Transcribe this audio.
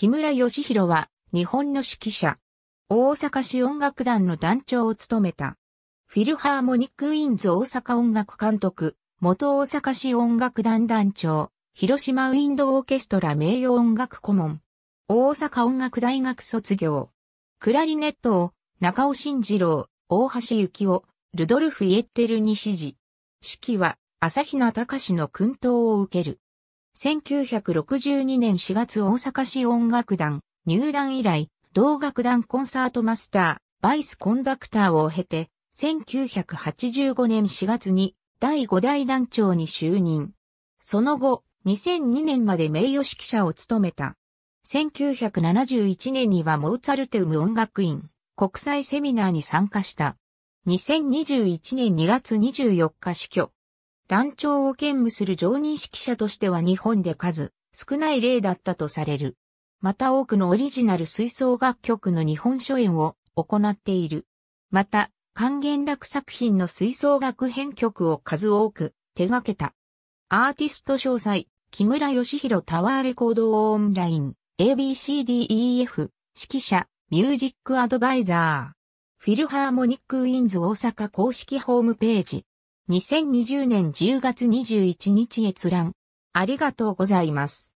木村義弘は、日本の指揮者。大阪市音楽団の団長を務めた。フィルハーモニック・ウィンズ大阪音楽監督、元大阪市音楽団団長、広島ウィンドオーケストラ名誉音楽顧問。大阪音楽大学卒業。クラリネットを、中尾慎二郎、大橋幸夫、ルドルフ・イエッテルに指示。指揮は、朝比奈隆の薫陶を受ける。1962年4月大阪市音楽団入団以来、同楽団コンサートマスター、バイスコンダクターを経て、1985年4月に第5代団長に就任。その後、2002年まで名誉指揮者を務めた。1971年にはモーツァルテウム音楽院国際セミナーに参加した。2021年2月24日死去。団長を兼務する常任指揮者としては日本で数少ない例だったとされる。また多くのオリジナル吹奏楽曲の日本初演を行っている。また、還元楽作品の吹奏楽編曲を数多く手掛けた。アーティスト詳細、木村義弘タワーレコードオンライン、ABCDEF、指揮者、ミュージックアドバイザー。フィルハーモニックウィンズ大阪公式ホームページ。2020年10月21日閲覧。ありがとうございます。